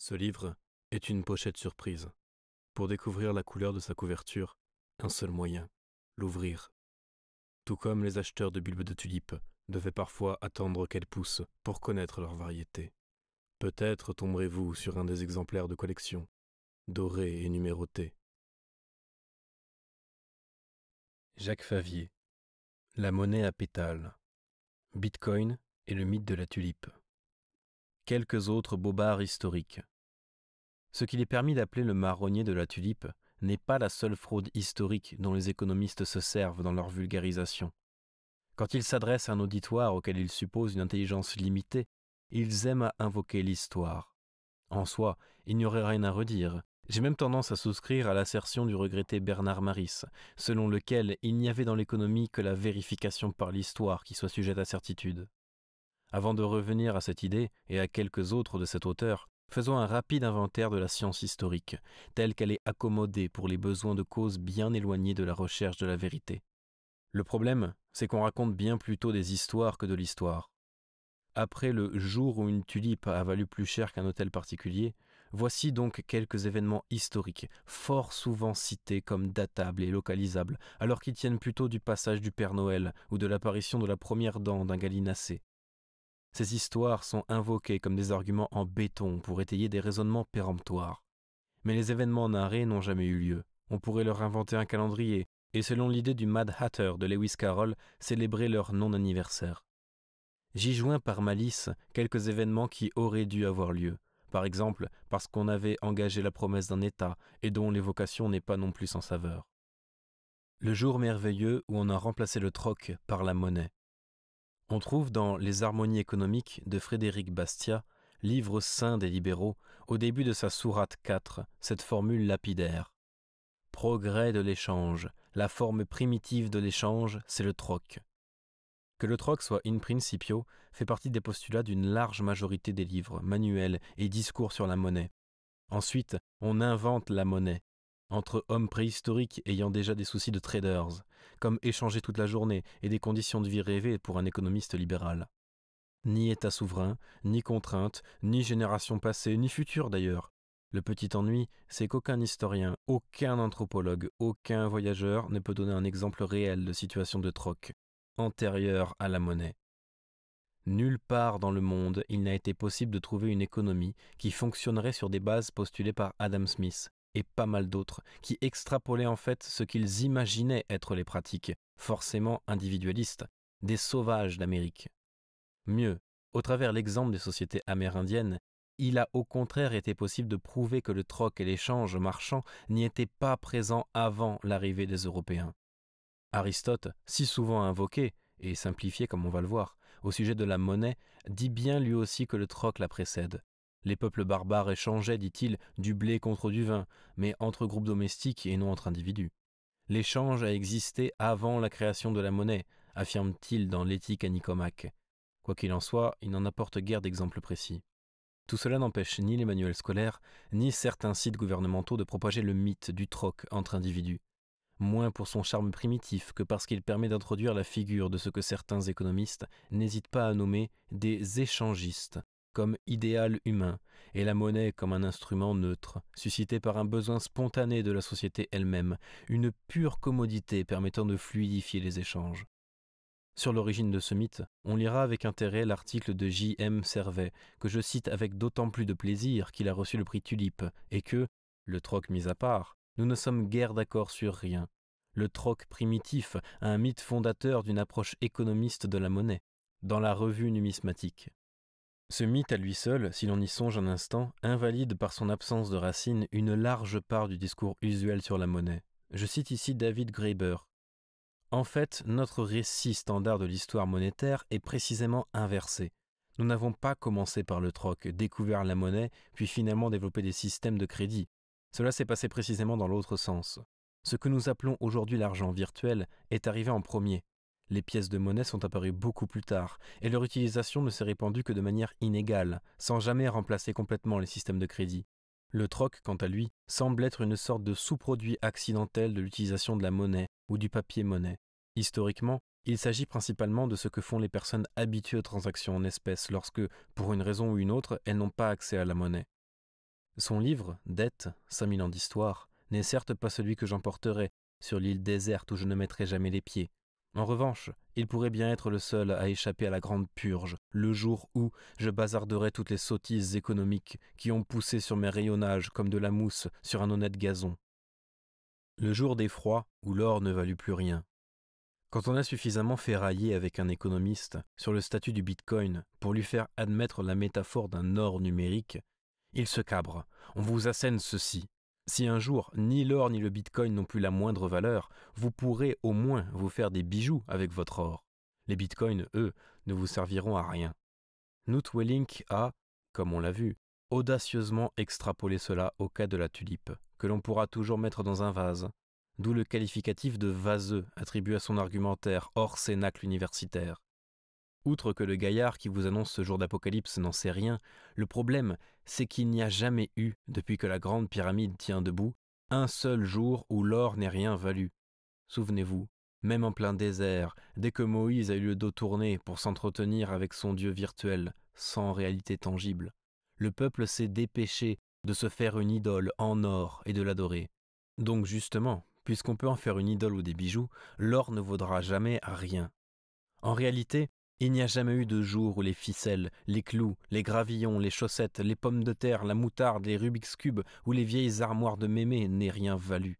Ce livre est une pochette surprise. Pour découvrir la couleur de sa couverture, un seul moyen, l'ouvrir. Tout comme les acheteurs de bulbes de tulipes devaient parfois attendre qu'elles poussent pour connaître leur variété. Peut-être tomberez-vous sur un des exemplaires de collection, dorés et numéroté. Jacques Favier La monnaie à pétales Bitcoin et le mythe de la tulipe quelques autres bobards historiques. Ce qu'il est permis d'appeler le marronnier de la tulipe n'est pas la seule fraude historique dont les économistes se servent dans leur vulgarisation. Quand ils s'adressent à un auditoire auquel ils supposent une intelligence limitée, ils aiment à invoquer l'histoire. En soi, il n'y aurait rien à redire. J'ai même tendance à souscrire à l'assertion du regretté Bernard Maris, selon lequel il n'y avait dans l'économie que la vérification par l'histoire qui soit sujette à certitude. Avant de revenir à cette idée et à quelques autres de cet auteur, faisons un rapide inventaire de la science historique, telle qu'elle est accommodée pour les besoins de causes bien éloignées de la recherche de la vérité. Le problème, c'est qu'on raconte bien plutôt des histoires que de l'histoire. Après le jour où une tulipe a valu plus cher qu'un hôtel particulier, voici donc quelques événements historiques, fort souvent cités comme datables et localisables, alors qu'ils tiennent plutôt du passage du Père Noël ou de l'apparition de la première dent d'un galinacé. Ces histoires sont invoquées comme des arguments en béton pour étayer des raisonnements péremptoires. Mais les événements narrés n'ont jamais eu lieu. On pourrait leur inventer un calendrier, et selon l'idée du Mad Hatter de Lewis Carroll, célébrer leur non-anniversaire. J'y joins par malice quelques événements qui auraient dû avoir lieu, par exemple parce qu'on avait engagé la promesse d'un État et dont l'évocation n'est pas non plus sans saveur. Le jour merveilleux où on a remplacé le troc par la monnaie. On trouve dans Les harmonies économiques de Frédéric Bastiat, livre saint des libéraux, au début de sa sourate 4, cette formule lapidaire. Progrès de l'échange, la forme primitive de l'échange, c'est le troc. Que le troc soit in principio fait partie des postulats d'une large majorité des livres, manuels et discours sur la monnaie. Ensuite, on invente la monnaie, entre hommes préhistoriques ayant déjà des soucis de traders, comme échanger toute la journée et des conditions de vie rêvées pour un économiste libéral. Ni État souverain, ni contrainte, ni génération passée, ni future d'ailleurs. Le petit ennui, c'est qu'aucun historien, aucun anthropologue, aucun voyageur ne peut donner un exemple réel de situation de troc, antérieure à la monnaie. Nulle part dans le monde il n'a été possible de trouver une économie qui fonctionnerait sur des bases postulées par Adam Smith, et pas mal d'autres, qui extrapolaient en fait ce qu'ils imaginaient être les pratiques, forcément individualistes, des sauvages d'Amérique. Mieux, au travers l'exemple des sociétés amérindiennes, il a au contraire été possible de prouver que le troc et l'échange marchand n'y étaient pas présents avant l'arrivée des Européens. Aristote, si souvent invoqué, et simplifié comme on va le voir, au sujet de la monnaie, dit bien lui aussi que le troc la précède, les peuples barbares échangeaient, dit-il, du blé contre du vin, mais entre groupes domestiques et non entre individus. L'échange a existé avant la création de la monnaie, affirme-t-il dans l'éthique à Nicomaque. Quoi qu'il en soit, il n'en apporte guère d'exemples précis. Tout cela n'empêche ni les manuels scolaires, ni certains sites gouvernementaux de propager le mythe du troc entre individus. Moins pour son charme primitif que parce qu'il permet d'introduire la figure de ce que certains économistes n'hésitent pas à nommer des échangistes, comme idéal humain et la monnaie comme un instrument neutre, suscité par un besoin spontané de la société elle-même, une pure commodité permettant de fluidifier les échanges. Sur l'origine de ce mythe, on lira avec intérêt l'article de J. M. Servet, que je cite avec d'autant plus de plaisir qu'il a reçu le prix Tulipe, et que, le troc mis à part, nous ne sommes guère d'accord sur rien. Le troc primitif a un mythe fondateur d'une approche économiste de la monnaie, dans la revue numismatique. Ce mythe à lui seul, si l'on y songe un instant, invalide par son absence de racines une large part du discours usuel sur la monnaie. Je cite ici David Graeber. En fait, notre récit standard de l'histoire monétaire est précisément inversé. Nous n'avons pas commencé par le troc, découvert la monnaie, puis finalement développé des systèmes de crédit. Cela s'est passé précisément dans l'autre sens. Ce que nous appelons aujourd'hui l'argent virtuel est arrivé en premier, les pièces de monnaie sont apparues beaucoup plus tard, et leur utilisation ne s'est répandue que de manière inégale, sans jamais remplacer complètement les systèmes de crédit. Le troc, quant à lui, semble être une sorte de sous-produit accidentel de l'utilisation de la monnaie ou du papier-monnaie. Historiquement, il s'agit principalement de ce que font les personnes habituées aux transactions en espèces lorsque, pour une raison ou une autre, elles n'ont pas accès à la monnaie. Son livre, Dette, 5000 ans d'histoire, n'est certes pas celui que j'emporterai, sur l'île déserte où je ne mettrai jamais les pieds, en revanche, il pourrait bien être le seul à échapper à la grande purge, le jour où je bazarderai toutes les sottises économiques qui ont poussé sur mes rayonnages comme de la mousse sur un honnête gazon. Le jour d'effroi où l'or ne valut plus rien. Quand on a suffisamment ferraillé avec un économiste sur le statut du Bitcoin pour lui faire admettre la métaphore d'un or numérique, il se cabre. On vous assène ceci. Si un jour ni l'or ni le bitcoin n'ont plus la moindre valeur, vous pourrez au moins vous faire des bijoux avec votre or. Les bitcoins, eux, ne vous serviront à rien. Knut Welling a, comme on l'a vu, audacieusement extrapolé cela au cas de la tulipe, que l'on pourra toujours mettre dans un vase, d'où le qualificatif de vaseux attribué à son argumentaire hors cénacle universitaire. Outre que le gaillard qui vous annonce ce jour d'apocalypse n'en sait rien, le problème, c'est qu'il n'y a jamais eu, depuis que la grande pyramide tient debout, un seul jour où l'or n'ait rien valu. Souvenez-vous, même en plein désert, dès que Moïse a eu le dos tourné pour s'entretenir avec son Dieu virtuel, sans réalité tangible, le peuple s'est dépêché de se faire une idole en or et de l'adorer. Donc justement, puisqu'on peut en faire une idole ou des bijoux, l'or ne vaudra jamais à rien. En réalité, il n'y a jamais eu de jour où les ficelles, les clous, les gravillons, les chaussettes, les pommes de terre, la moutarde, les Rubik's Cubes ou les vieilles armoires de mémé n'aient rien valu.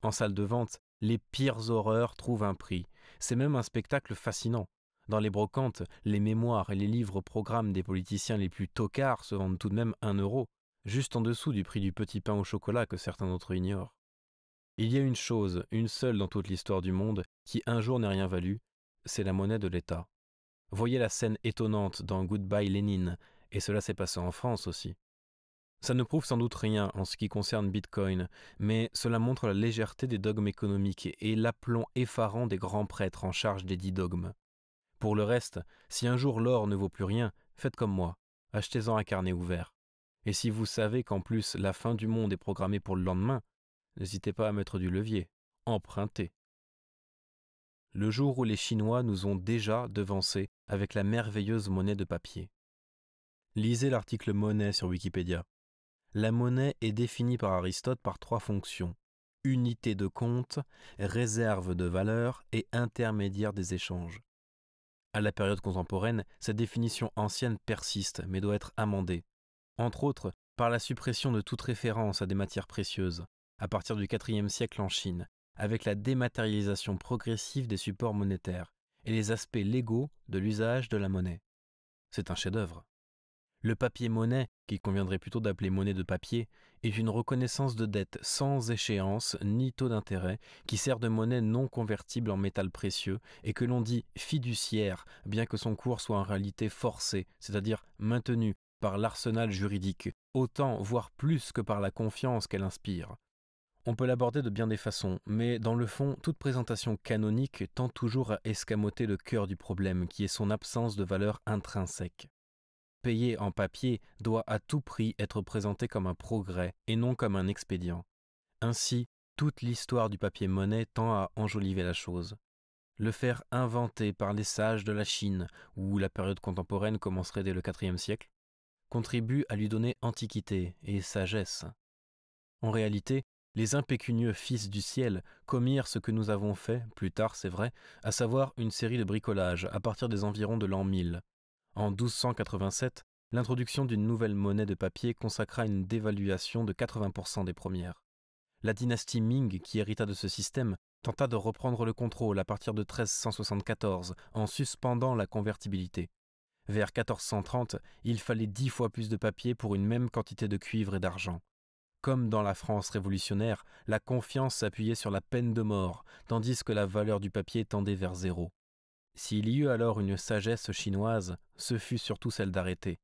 En salle de vente, les pires horreurs trouvent un prix. C'est même un spectacle fascinant. Dans les brocantes, les mémoires et les livres programmes des politiciens les plus tocards se vendent tout de même un euro, juste en dessous du prix du petit pain au chocolat que certains d'entre eux ignorent. Il y a une chose, une seule dans toute l'histoire du monde, qui un jour n'a rien valu, c'est la monnaie de l'État. Voyez la scène étonnante dans Goodbye Lénine, et cela s'est passé en France aussi. Ça ne prouve sans doute rien en ce qui concerne Bitcoin, mais cela montre la légèreté des dogmes économiques et l'aplomb effarant des grands prêtres en charge des dix dogmes. Pour le reste, si un jour l'or ne vaut plus rien, faites comme moi, achetez-en un carnet ouvert. Et si vous savez qu'en plus la fin du monde est programmée pour le lendemain, n'hésitez pas à mettre du levier, empruntez le jour où les Chinois nous ont déjà devancés avec la merveilleuse monnaie de papier. Lisez l'article monnaie sur Wikipédia. La monnaie est définie par Aristote par trois fonctions unité de compte, réserve de valeur et intermédiaire des échanges. À la période contemporaine, cette définition ancienne persiste mais doit être amendée, entre autres par la suppression de toute référence à des matières précieuses, à partir du IVe siècle en Chine, avec la dématérialisation progressive des supports monétaires et les aspects légaux de l'usage de la monnaie. C'est un chef-d'œuvre. Le papier-monnaie, qu'il conviendrait plutôt d'appeler monnaie de papier, est une reconnaissance de dette sans échéance ni taux d'intérêt qui sert de monnaie non convertible en métal précieux et que l'on dit fiduciaire, bien que son cours soit en réalité forcé, c'est-à-dire maintenu par l'arsenal juridique, autant voire plus que par la confiance qu'elle inspire. On peut l'aborder de bien des façons, mais dans le fond, toute présentation canonique tend toujours à escamoter le cœur du problème, qui est son absence de valeur intrinsèque. Payer en papier doit à tout prix être présenté comme un progrès et non comme un expédient. Ainsi, toute l'histoire du papier monnaie tend à enjoliver la chose. Le faire inventer par les sages de la Chine, où la période contemporaine commencerait dès le IVe siècle, contribue à lui donner antiquité et sagesse. En réalité, les impécunieux fils du ciel commirent ce que nous avons fait, plus tard c'est vrai, à savoir une série de bricolages à partir des environs de l'an 1000. En 1287, l'introduction d'une nouvelle monnaie de papier consacra une dévaluation de 80% des premières. La dynastie Ming, qui hérita de ce système, tenta de reprendre le contrôle à partir de 1374 en suspendant la convertibilité. Vers 1430, il fallait dix fois plus de papier pour une même quantité de cuivre et d'argent. Comme dans la France révolutionnaire, la confiance s'appuyait sur la peine de mort, tandis que la valeur du papier tendait vers zéro. S'il y eut alors une sagesse chinoise, ce fut surtout celle d'arrêter.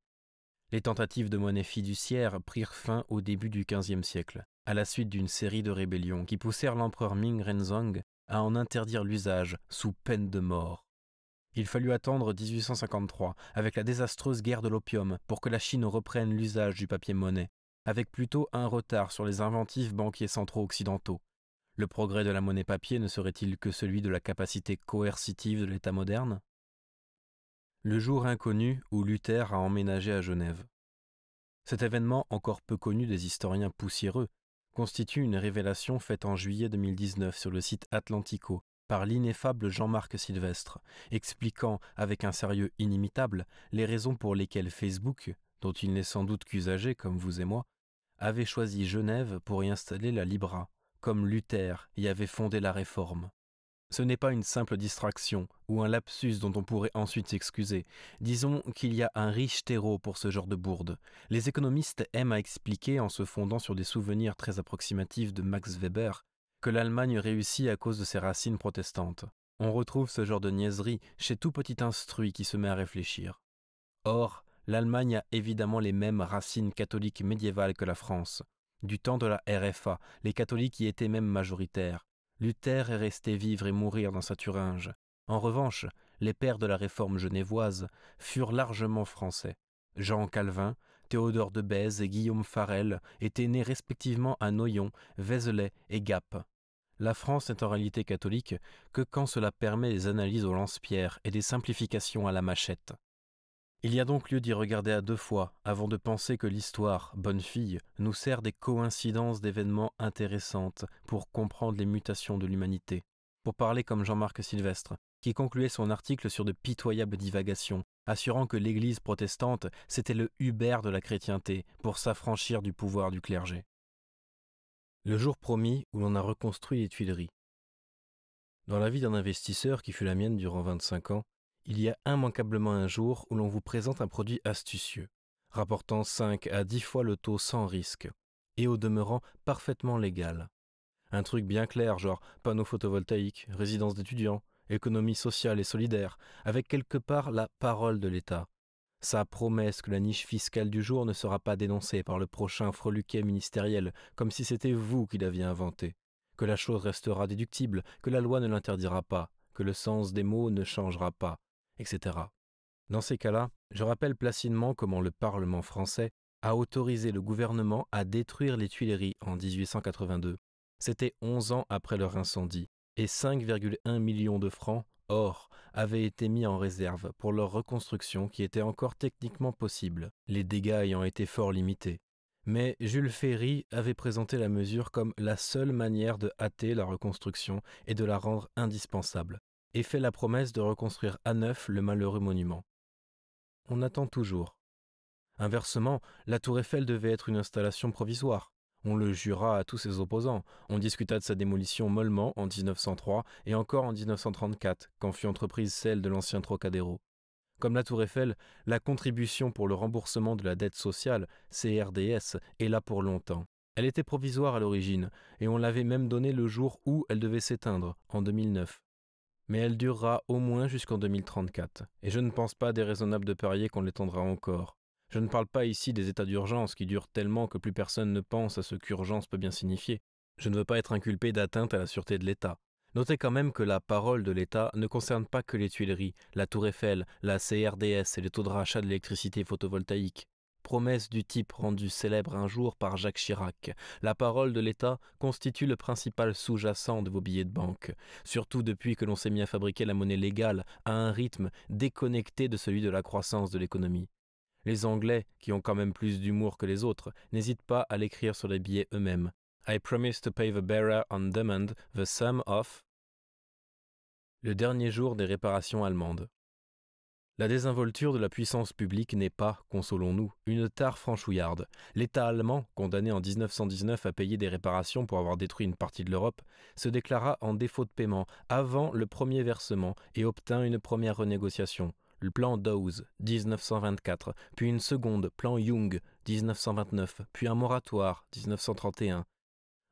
Les tentatives de monnaie fiduciaire prirent fin au début du XVe siècle, à la suite d'une série de rébellions qui poussèrent l'empereur Ming Renzong à en interdire l'usage sous peine de mort. Il fallut attendre 1853, avec la désastreuse guerre de l'opium, pour que la Chine reprenne l'usage du papier monnaie, avec plutôt un retard sur les inventifs banquiers centraux occidentaux. Le progrès de la monnaie papier ne serait-il que celui de la capacité coercitive de l'État moderne Le jour inconnu où Luther a emménagé à Genève. Cet événement, encore peu connu des historiens poussiéreux, constitue une révélation faite en juillet 2019 sur le site Atlantico par l'ineffable Jean-Marc Sylvestre, expliquant avec un sérieux inimitable les raisons pour lesquelles Facebook, dont il n'est sans doute qu'usager comme vous et moi, avait choisi Genève pour y installer la Libra, comme Luther y avait fondé la Réforme. Ce n'est pas une simple distraction ou un lapsus dont on pourrait ensuite s'excuser. Disons qu'il y a un riche terreau pour ce genre de bourde. Les économistes aiment à expliquer, en se fondant sur des souvenirs très approximatifs de Max Weber, que l'Allemagne réussit à cause de ses racines protestantes. On retrouve ce genre de niaiserie chez tout petit instruit qui se met à réfléchir. Or, l'Allemagne a évidemment les mêmes racines catholiques médiévales que la France. Du temps de la RFA, les catholiques y étaient même majoritaires. Luther est resté vivre et mourir dans sa Thuringe. En revanche, les pères de la réforme genevoise furent largement français. Jean Calvin, Théodore de Bèze et Guillaume Farel étaient nés respectivement à Noyon, Vézelay et Gap. La France n'est en réalité catholique que quand cela permet des analyses au lance-pierre et des simplifications à la machette. Il y a donc lieu d'y regarder à deux fois avant de penser que l'histoire, bonne fille, nous sert des coïncidences d'événements intéressantes pour comprendre les mutations de l'humanité. Pour parler comme Jean-Marc Sylvestre, qui concluait son article sur de pitoyables divagations, assurant que l'Église protestante, c'était le Hubert de la chrétienté pour s'affranchir du pouvoir du clergé. Le jour promis où l'on a reconstruit les Tuileries. Dans la vie d'un investisseur qui fut la mienne durant 25 ans, il y a immanquablement un jour où l'on vous présente un produit astucieux, rapportant 5 à 10 fois le taux sans risque, et au demeurant parfaitement légal. Un truc bien clair, genre panneau photovoltaïque, résidence d'étudiants, économie sociale et solidaire, avec quelque part la parole de l'État. Sa promesse que la niche fiscale du jour ne sera pas dénoncée par le prochain freluquet ministériel, comme si c'était vous qui l'aviez inventé, que la chose restera déductible, que la loi ne l'interdira pas, que le sens des mots ne changera pas, etc. Dans ces cas-là, je rappelle placidement comment le Parlement français a autorisé le gouvernement à détruire les Tuileries en 1882. C'était 11 ans après leur incendie, et 5,1 millions de francs, or, avaient été mis en réserve pour leur reconstruction qui était encore techniquement possible, les dégâts ayant été fort limités. Mais Jules Ferry avait présenté la mesure comme la seule manière de hâter la reconstruction et de la rendre indispensable et fait la promesse de reconstruire à neuf le malheureux monument. On attend toujours. Inversement, la tour Eiffel devait être une installation provisoire. On le jura à tous ses opposants. On discuta de sa démolition mollement en 1903 et encore en 1934, quand fut entreprise celle de l'ancien Trocadéro. Comme la Tour Eiffel, la contribution pour le remboursement de la dette sociale, CRDS, est là pour longtemps. Elle était provisoire à l'origine, et on l'avait même donnée le jour où elle devait s'éteindre, en 2009 mais elle durera au moins jusqu'en 2034, et je ne pense pas déraisonnable de parier qu'on l'étendra encore. Je ne parle pas ici des états d'urgence qui durent tellement que plus personne ne pense à ce qu'urgence peut bien signifier. Je ne veux pas être inculpé d'atteinte à la sûreté de l'État. Notez quand même que la parole de l'État ne concerne pas que les Tuileries, la Tour Eiffel, la CRDS et les taux de rachat de l'électricité photovoltaïque promesse du type rendu célèbre un jour par Jacques Chirac. La parole de l'État constitue le principal sous-jacent de vos billets de banque, surtout depuis que l'on s'est mis à fabriquer la monnaie légale à un rythme déconnecté de celui de la croissance de l'économie. Les Anglais, qui ont quand même plus d'humour que les autres, n'hésitent pas à l'écrire sur les billets eux-mêmes. I promise to pay the bearer on demand the sum of le dernier jour des réparations allemandes. La désinvolture de la puissance publique n'est pas, consolons-nous, une tare franchouillarde. L'État allemand, condamné en 1919 à payer des réparations pour avoir détruit une partie de l'Europe, se déclara en défaut de paiement avant le premier versement et obtint une première renégociation. Le plan Dawes, 1924, puis une seconde, plan Jung, 1929, puis un moratoire, 1931.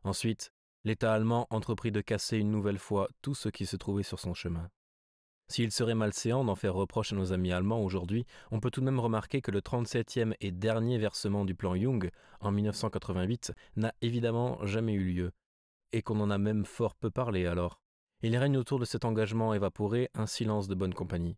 Ensuite, l'État allemand entreprit de casser une nouvelle fois tout ce qui se trouvait sur son chemin. S'il serait malséant d'en faire reproche à nos amis allemands aujourd'hui, on peut tout de même remarquer que le 37e et dernier versement du plan Jung, en 1988, n'a évidemment jamais eu lieu, et qu'on en a même fort peu parlé alors. Il règne autour de cet engagement évaporé un silence de bonne compagnie.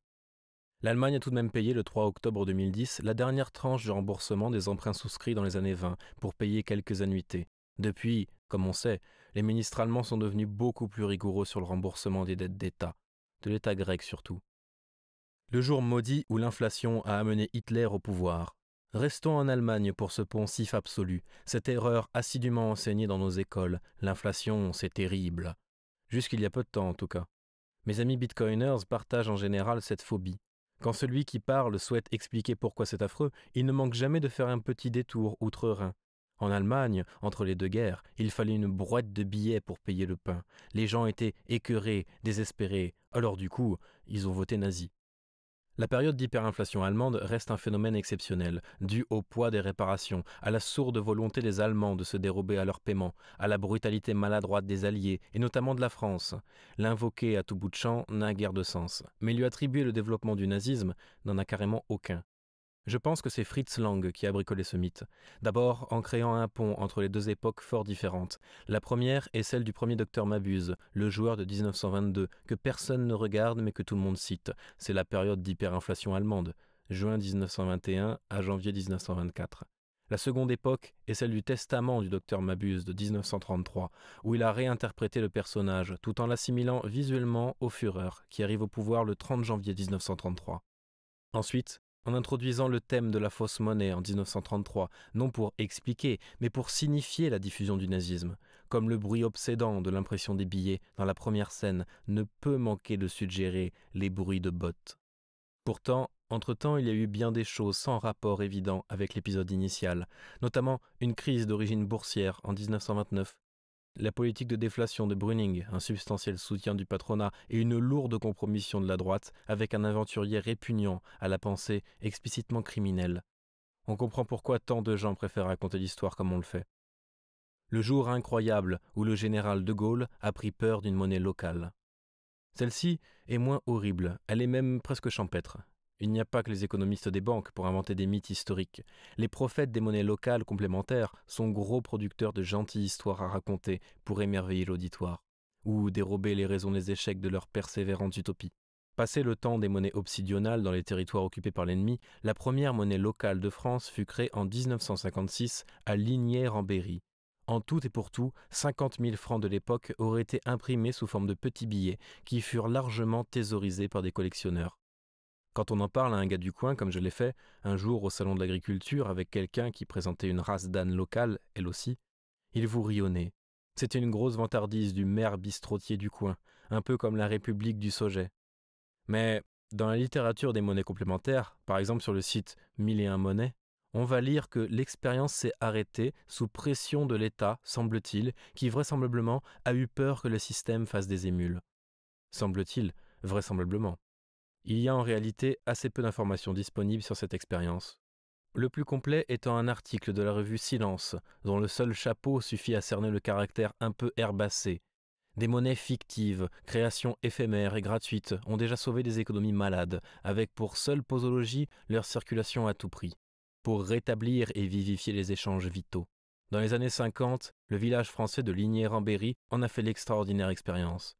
L'Allemagne a tout de même payé le 3 octobre 2010 la dernière tranche du remboursement des emprunts souscrits dans les années 20 pour payer quelques annuités. Depuis, comme on sait, les ministres allemands sont devenus beaucoup plus rigoureux sur le remboursement des dettes d'État de l'État grec surtout. Le jour maudit où l'inflation a amené Hitler au pouvoir. Restons en Allemagne pour ce poncif absolu, cette erreur assidûment enseignée dans nos écoles. L'inflation, c'est terrible. Jusqu'il y a peu de temps en tout cas. Mes amis bitcoiners partagent en général cette phobie. Quand celui qui parle souhaite expliquer pourquoi c'est affreux, il ne manque jamais de faire un petit détour outre-Rhin, en Allemagne, entre les deux guerres, il fallait une brouette de billets pour payer le pain. Les gens étaient écœurés, désespérés, alors du coup, ils ont voté nazi. La période d'hyperinflation allemande reste un phénomène exceptionnel, dû au poids des réparations, à la sourde volonté des Allemands de se dérober à leurs paiement, à la brutalité maladroite des Alliés, et notamment de la France. L'invoquer à tout bout de champ n'a guère de sens, mais lui attribuer le développement du nazisme n'en a carrément aucun. Je pense que c'est Fritz Lang qui a bricolé ce mythe. D'abord en créant un pont entre les deux époques fort différentes. La première est celle du premier docteur Mabuse, le joueur de 1922, que personne ne regarde mais que tout le monde cite. C'est la période d'hyperinflation allemande, juin 1921 à janvier 1924. La seconde époque est celle du testament du docteur Mabuse de 1933, où il a réinterprété le personnage tout en l'assimilant visuellement au Führer, qui arrive au pouvoir le 30 janvier 1933. Ensuite, en introduisant le thème de la fausse monnaie en 1933, non pour expliquer, mais pour signifier la diffusion du nazisme, comme le bruit obsédant de l'impression des billets dans la première scène ne peut manquer de suggérer les bruits de bottes. Pourtant, entre-temps, il y a eu bien des choses sans rapport évident avec l'épisode initial, notamment une crise d'origine boursière en 1929, la politique de déflation de Brüning, un substantiel soutien du patronat et une lourde compromission de la droite avec un aventurier répugnant à la pensée explicitement criminelle. On comprend pourquoi tant de gens préfèrent raconter l'histoire comme on le fait. Le jour incroyable où le général de Gaulle a pris peur d'une monnaie locale. Celle-ci est moins horrible, elle est même presque champêtre. Il n'y a pas que les économistes des banques pour inventer des mythes historiques. Les prophètes des monnaies locales complémentaires sont gros producteurs de gentilles histoires à raconter pour émerveiller l'auditoire, ou dérober les raisons des échecs de leurs persévérantes utopies. Passé le temps des monnaies obsidionales dans les territoires occupés par l'ennemi, la première monnaie locale de France fut créée en 1956 à Lignières-en-Berry. En tout et pour tout, 50 000 francs de l'époque auraient été imprimés sous forme de petits billets qui furent largement thésaurisés par des collectionneurs. Quand on en parle à un gars du coin, comme je l'ai fait un jour au salon de l'agriculture avec quelqu'un qui présentait une race d'âne locale, elle aussi, il vous rionnait. C'était une grosse vantardise du maire bistrotier du coin, un peu comme la République du Sauget. Mais dans la littérature des monnaies complémentaires, par exemple sur le site 1001 monnaies, on va lire que l'expérience s'est arrêtée sous pression de l'État, semble-t-il, qui vraisemblablement a eu peur que le système fasse des émules. Semble-t-il, vraisemblablement. Il y a en réalité assez peu d'informations disponibles sur cette expérience. Le plus complet étant un article de la revue Silence, dont le seul chapeau suffit à cerner le caractère un peu herbacé. Des monnaies fictives, créations éphémères et gratuites ont déjà sauvé des économies malades, avec pour seule posologie leur circulation à tout prix, pour rétablir et vivifier les échanges vitaux. Dans les années 50, le village français de Ligné-Rambéry en a fait l'extraordinaire expérience.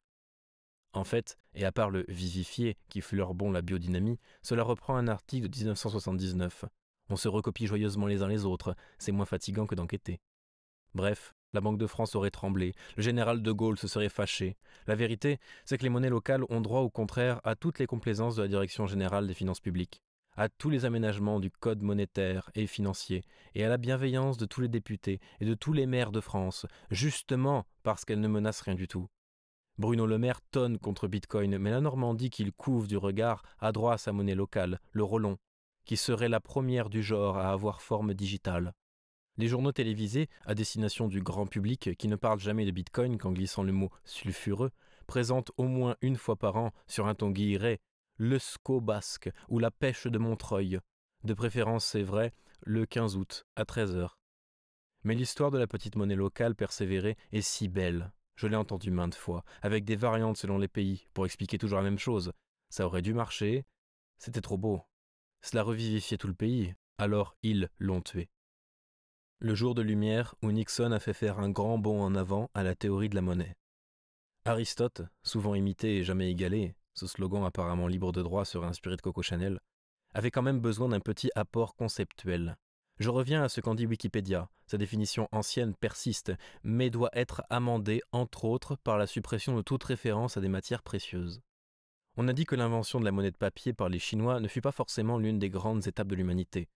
En fait, et à part le vivifier qui fut leur bon la biodynamie, cela reprend un article de 1979. On se recopie joyeusement les uns les autres, c'est moins fatigant que d'enquêter. Bref, la Banque de France aurait tremblé, le général de Gaulle se serait fâché. La vérité, c'est que les monnaies locales ont droit au contraire à toutes les complaisances de la Direction générale des finances publiques, à tous les aménagements du code monétaire et financier, et à la bienveillance de tous les députés et de tous les maires de France, justement parce qu'elles ne menacent rien du tout. Bruno Le Maire tonne contre Bitcoin, mais la Normandie qu'il couvre du regard a droit à sa monnaie locale, le rollon, qui serait la première du genre à avoir forme digitale. Les journaux télévisés, à destination du grand public qui ne parle jamais de Bitcoin qu'en glissant le mot sulfureux, présentent au moins une fois par an, sur un ton guilleret, le SCO basque ou la pêche de Montreuil. De préférence, c'est vrai, le 15 août à 13h. Mais l'histoire de la petite monnaie locale persévérée est si belle. Je l'ai entendu maintes fois, avec des variantes selon les pays, pour expliquer toujours la même chose. Ça aurait dû marcher. C'était trop beau. Cela revivifiait tout le pays. Alors ils l'ont tué. Le jour de lumière où Nixon a fait faire un grand bond en avant à la théorie de la monnaie. Aristote, souvent imité et jamais égalé, ce slogan apparemment libre de droit serait inspiré de Coco Chanel, avait quand même besoin d'un petit apport conceptuel. Je reviens à ce qu'en dit Wikipédia. Sa définition ancienne persiste, mais doit être amendée, entre autres, par la suppression de toute référence à des matières précieuses. On a dit que l'invention de la monnaie de papier par les Chinois ne fut pas forcément l'une des grandes étapes de l'humanité.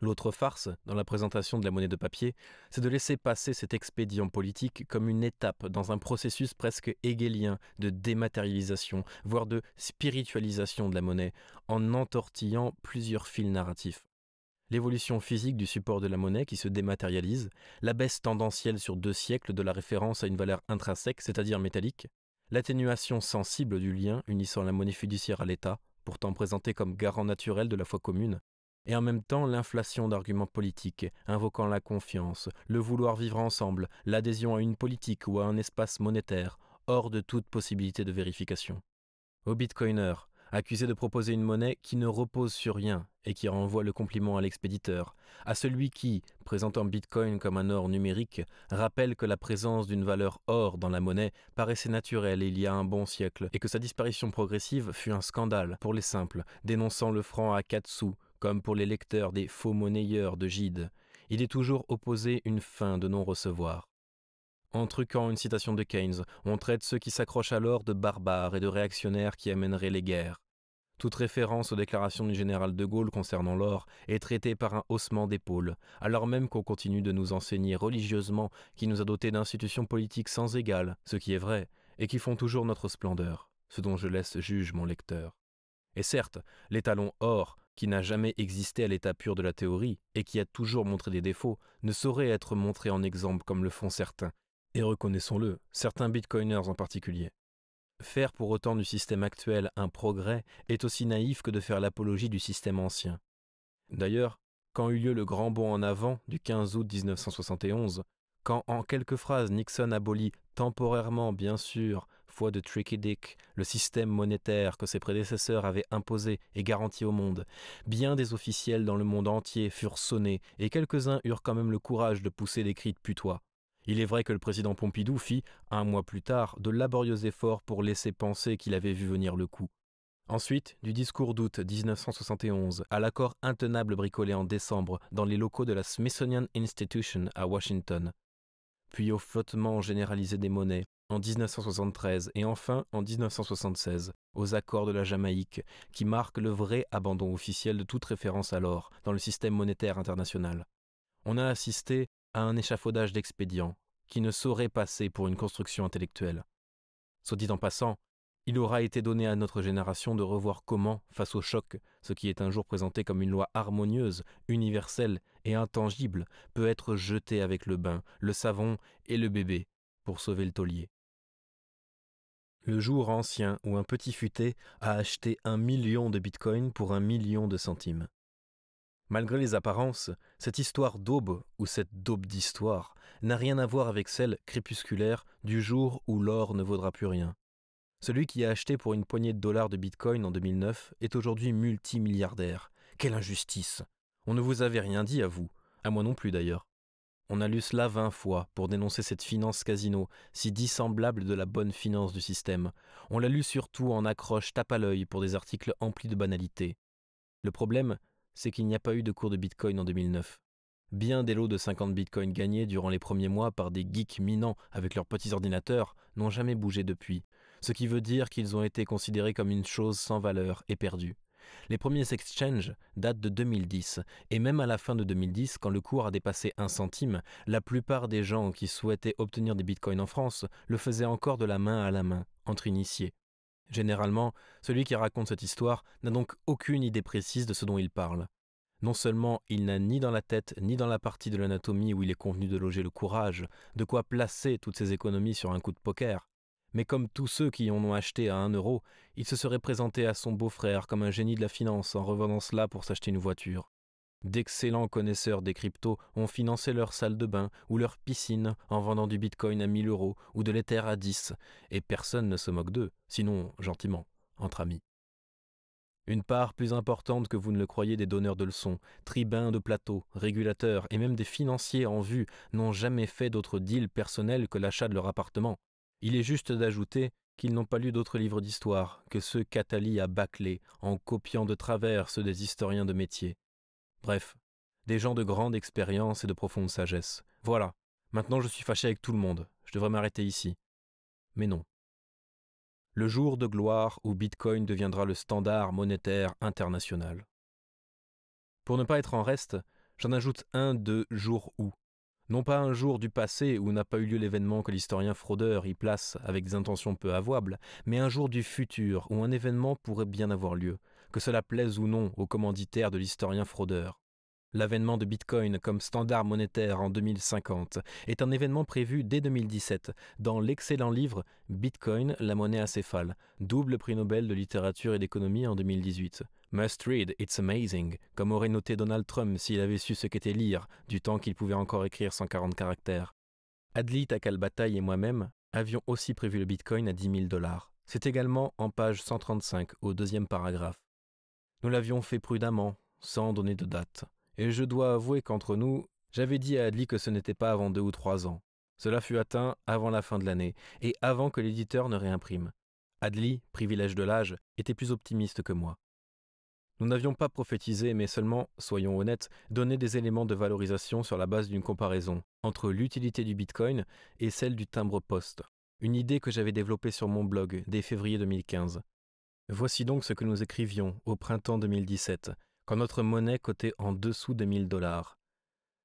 L'autre farce, dans la présentation de la monnaie de papier, c'est de laisser passer cet expédient politique comme une étape dans un processus presque hegélien de dématérialisation, voire de spiritualisation de la monnaie, en entortillant plusieurs fils narratifs l'évolution physique du support de la monnaie qui se dématérialise, la baisse tendancielle sur deux siècles de la référence à une valeur intrinsèque, c'est-à-dire métallique, l'atténuation sensible du lien unissant la monnaie fiduciaire à l'État, pourtant présenté comme garant naturel de la foi commune, et en même temps l'inflation d'arguments politiques, invoquant la confiance, le vouloir vivre ensemble, l'adhésion à une politique ou à un espace monétaire, hors de toute possibilité de vérification. Au bitcoiners, accusé de proposer une monnaie qui ne repose sur rien et qui renvoie le compliment à l'expéditeur, à celui qui, présentant Bitcoin comme un or numérique, rappelle que la présence d'une valeur or dans la monnaie paraissait naturelle il y a un bon siècle et que sa disparition progressive fut un scandale pour les simples, dénonçant le franc à 4 sous, comme pour les lecteurs des faux monnayeurs de Gide. Il est toujours opposé une fin de non-recevoir. En truquant une citation de Keynes, on traite ceux qui s'accrochent à l'or de barbares et de réactionnaires qui amèneraient les guerres. Toute référence aux déclarations du général de Gaulle concernant l'or est traitée par un haussement d'épaules, alors même qu'on continue de nous enseigner religieusement qui nous a dotés d'institutions politiques sans égale, ce qui est vrai, et qui font toujours notre splendeur, ce dont je laisse juge mon lecteur. Et certes, l'étalon or, qui n'a jamais existé à l'état pur de la théorie, et qui a toujours montré des défauts, ne saurait être montré en exemple comme le font certains, et reconnaissons-le, certains bitcoiners en particulier. Faire pour autant du système actuel un progrès est aussi naïf que de faire l'apologie du système ancien. D'ailleurs, quand eut lieu le grand bond en avant du 15 août 1971, quand en quelques phrases Nixon abolit temporairement, bien sûr, foi de Tricky Dick, le système monétaire que ses prédécesseurs avaient imposé et garanti au monde, bien des officiels dans le monde entier furent sonnés et quelques-uns eurent quand même le courage de pousser des cris de putois. Il est vrai que le président Pompidou fit, un mois plus tard, de laborieux efforts pour laisser penser qu'il avait vu venir le coup. Ensuite, du discours d'août 1971 à l'accord intenable bricolé en décembre dans les locaux de la Smithsonian Institution à Washington, puis au flottement généralisé des monnaies en 1973 et enfin en 1976 aux accords de la Jamaïque qui marquent le vrai abandon officiel de toute référence à l'or dans le système monétaire international. On a assisté à un échafaudage d'expédients qui ne saurait passer pour une construction intellectuelle. Soit dit en passant, il aura été donné à notre génération de revoir comment, face au choc, ce qui est un jour présenté comme une loi harmonieuse, universelle et intangible, peut être jeté avec le bain, le savon et le bébé pour sauver le taulier. Le jour ancien où un petit futé a acheté un million de bitcoins pour un million de centimes. Malgré les apparences, cette histoire d'aube, ou cette daube d'histoire, n'a rien à voir avec celle crépusculaire du jour où l'or ne vaudra plus rien. Celui qui a acheté pour une poignée de dollars de Bitcoin en 2009 est aujourd'hui multimilliardaire. Quelle injustice On ne vous avait rien dit à vous, à moi non plus d'ailleurs. On a lu cela vingt fois pour dénoncer cette finance casino, si dissemblable de la bonne finance du système. On l'a lu surtout en accroche tape à l'œil pour des articles emplis de banalités. Le problème, c'est qu'il n'y a pas eu de cours de Bitcoin en 2009. Bien des lots de 50 bitcoins gagnés durant les premiers mois par des geeks minants avec leurs petits ordinateurs n'ont jamais bougé depuis, ce qui veut dire qu'ils ont été considérés comme une chose sans valeur et perdue. Les premiers exchanges datent de 2010, et même à la fin de 2010, quand le cours a dépassé un centime, la plupart des gens qui souhaitaient obtenir des bitcoins en France le faisaient encore de la main à la main, entre initiés. Généralement, celui qui raconte cette histoire n'a donc aucune idée précise de ce dont il parle. Non seulement il n'a ni dans la tête ni dans la partie de l'anatomie où il est convenu de loger le courage, de quoi placer toutes ses économies sur un coup de poker, mais comme tous ceux qui en ont acheté à un euro, il se serait présenté à son beau-frère comme un génie de la finance en revenant cela pour s'acheter une voiture. D'excellents connaisseurs des cryptos ont financé leur salle de bain ou leur piscine en vendant du bitcoin à 1000 euros ou de l'Ether à 10, et personne ne se moque d'eux, sinon gentiment, entre amis. Une part plus importante que vous ne le croyez des donneurs de leçons, tribuns de plateaux, régulateurs et même des financiers en vue n'ont jamais fait d'autres deals personnels que l'achat de leur appartement. Il est juste d'ajouter qu'ils n'ont pas lu d'autres livres d'histoire que ceux qu'Atali a bâclés en copiant de travers ceux des historiens de métier. Bref, des gens de grande expérience et de profonde sagesse. Voilà, maintenant je suis fâché avec tout le monde, je devrais m'arrêter ici. Mais non. Le jour de gloire où Bitcoin deviendra le standard monétaire international. Pour ne pas être en reste, j'en ajoute un de jour où. Non pas un jour du passé où n'a pas eu lieu l'événement que l'historien fraudeur y place avec des intentions peu avouables, mais un jour du futur où un événement pourrait bien avoir lieu, que cela plaise ou non aux commanditaires de l'historien fraudeur. L'avènement de Bitcoin comme standard monétaire en 2050 est un événement prévu dès 2017 dans l'excellent livre Bitcoin, la monnaie acéphale, double prix Nobel de littérature et d'économie en 2018. Must read, it's amazing, comme aurait noté Donald Trump s'il avait su ce qu'était lire, du temps qu'il pouvait encore écrire 140 caractères. Adli Takalbataille et moi-même avions aussi prévu le Bitcoin à 10 000 dollars. C'est également en page 135 au deuxième paragraphe. Nous l'avions fait prudemment, sans donner de date, et je dois avouer qu'entre nous, j'avais dit à Adli que ce n'était pas avant deux ou trois ans. Cela fut atteint avant la fin de l'année, et avant que l'éditeur ne réimprime. Adli, privilège de l'âge, était plus optimiste que moi. Nous n'avions pas prophétisé, mais seulement, soyons honnêtes, donné des éléments de valorisation sur la base d'une comparaison entre l'utilité du Bitcoin et celle du timbre poste, une idée que j'avais développée sur mon blog dès février 2015. Voici donc ce que nous écrivions au printemps 2017, quand notre monnaie cotait en dessous de 1000 dollars.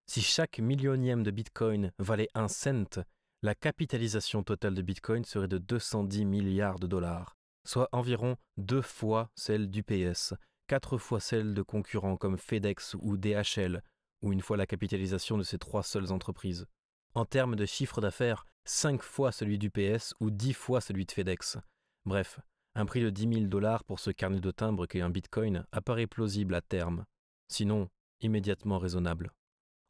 Si chaque millionième de Bitcoin valait un cent, la capitalisation totale de Bitcoin serait de 210 milliards de dollars, soit environ deux fois celle du PS, quatre fois celle de concurrents comme FedEx ou DHL, ou une fois la capitalisation de ces trois seules entreprises. En termes de chiffre d'affaires, cinq fois celui du PS ou dix fois celui de FedEx. Bref, un prix de 10 000 dollars pour ce carnet de timbre qu'est un bitcoin apparaît plausible à terme, sinon immédiatement raisonnable.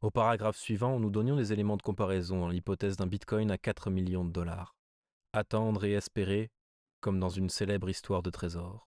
Au paragraphe suivant, nous donnions des éléments de comparaison en l'hypothèse d'un bitcoin à 4 millions de dollars. Attendre et espérer, comme dans une célèbre histoire de trésor.